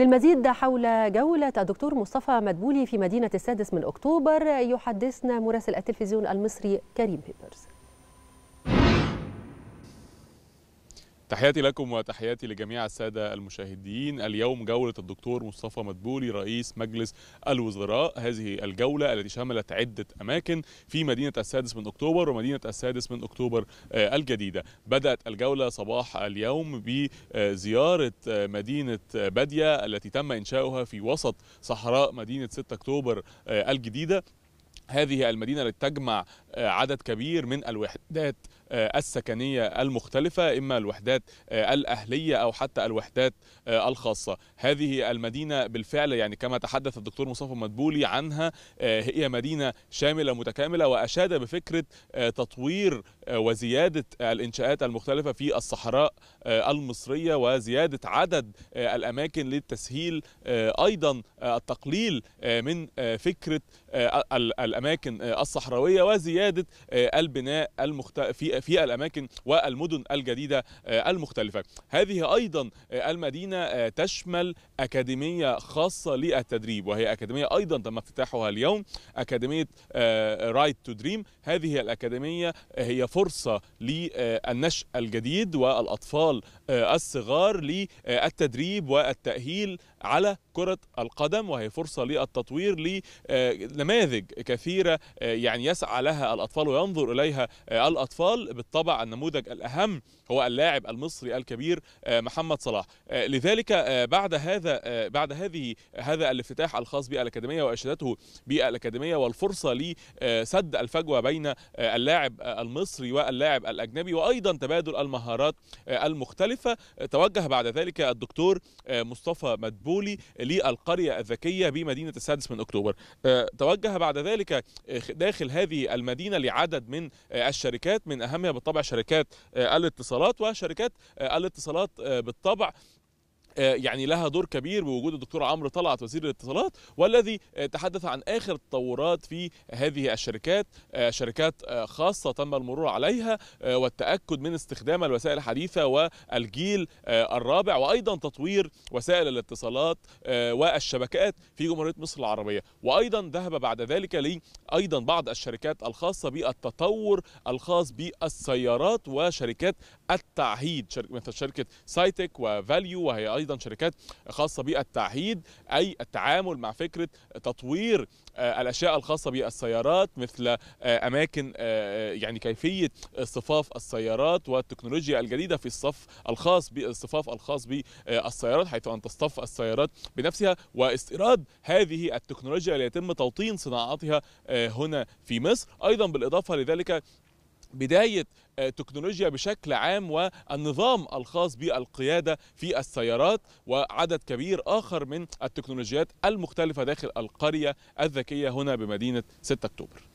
للمزيد حول جولة الدكتور مصطفى مدبولي في مدينة السادس من أكتوبر يحدثنا مراسل التلفزيون المصري كريم بيبرز تحياتي لكم وتحياتي لجميع السادة المشاهدين اليوم جولة الدكتور مصطفى مدبولي رئيس مجلس الوزراء هذه الجولة التي شملت عدة أماكن في مدينة السادس من أكتوبر ومدينة السادس من أكتوبر آه، الجديدة بدأت الجولة صباح اليوم بزيارة آه، مدينة آه، بادية التي تم إنشاؤها في وسط صحراء مدينة 6 أكتوبر الجديدة هذه المدينة لتجمع آه، عدد كبير من الوحدات آه، السكنية المختلفة إما الوحدات آه، الأهلية أو حتى الوحدات الخاصة هذه المدينة بالفعل يعني كما تحدث الدكتور مصطفى مدبولي عنها هي مدينة شاملة متكاملة وأشاد بفكرة تطوير وزيادة الإنشاءات المختلفة في الصحراء المصرية وزيادة عدد الأماكن للتسهيل أيضا التقليل من فكرة الاماكن آه، الصحراويه وزياده آه، البناء المخت... في في الاماكن والمدن الجديده آه، المختلفه هذه ايضا المدينه تشمل اكاديميه خاصه للتدريب وهي اكاديميه ايضا تم افتتاحها اليوم اكاديميه رايت تو دريم هذه الاكاديميه هي فرصه للنشء الجديد والاطفال الصغار للتدريب والتاهيل على كرة القدم وهي فرصة للتطوير لنماذج كثيرة آه، يعني يسعى لها الأطفال وينظر إليها آه، الأطفال بالطبع النموذج الأهم هو اللاعب المصري الكبير آه، محمد صلاح لذلك بعد هذا بعد هذه هذا الافتتاح الخاص بالأكاديمية وأشادته بالأكاديمية والفرصة لسد الفجوة بين اللاعب المصري واللاعب الأجنبي وأيضا تبادل المهارات المختلفة توجه بعد ذلك الدكتور مصطفى مدبولي للقرية الذكية بمدينة السادس من أكتوبر آه، توجه بعد ذلك آه، داخل هذه المدينة لعدد من آه، الشركات من أهمها بالطبع شركات الاتصالات وشركات الاتصالات بالطبع آه، يعني لها دور كبير بوجود الدكتور عمرو طلعت وزير الاتصالات والذي آه، تحدث عن اخر التطورات في هذه الشركات آه، شركات خاصه تم المرور عليها والتاكد من استخدام الوسائل الحديثه والجيل الرابع وايضا تطوير وسائل الاتصالات والشبكات في جمهوريه مصر العربيه وايضا ذهب بعد ذلك لي ايضا بعض الشركات الخاصه بالتطور الخاص بالسيارات وشركات التعهيد مثل شركه سايتك وفاليو وهي ايضا شركات خاصه بالتعهيد اي التعامل مع فكره تطوير آه، الاشياء الخاصه بالسيارات مثل آه، اماكن آه، يعني كيفيه صفاف السيارات والتكنولوجيا الجديده في الصف الخاص بالصفاف الخاص بالسيارات حيث ان تصطف السيارات بنفسها واستيراد هذه التكنولوجيا ليتم توطين صناعتها هنا في مصر ايضا بالاضافه لذلك بداية آه، تكنولوجيا بشكل عام والنظام الخاص بالقيادة في السيارات وعدد كبير آخر من التكنولوجيات المختلفة داخل القرية الذكية هنا بمدينة 6 أكتوبر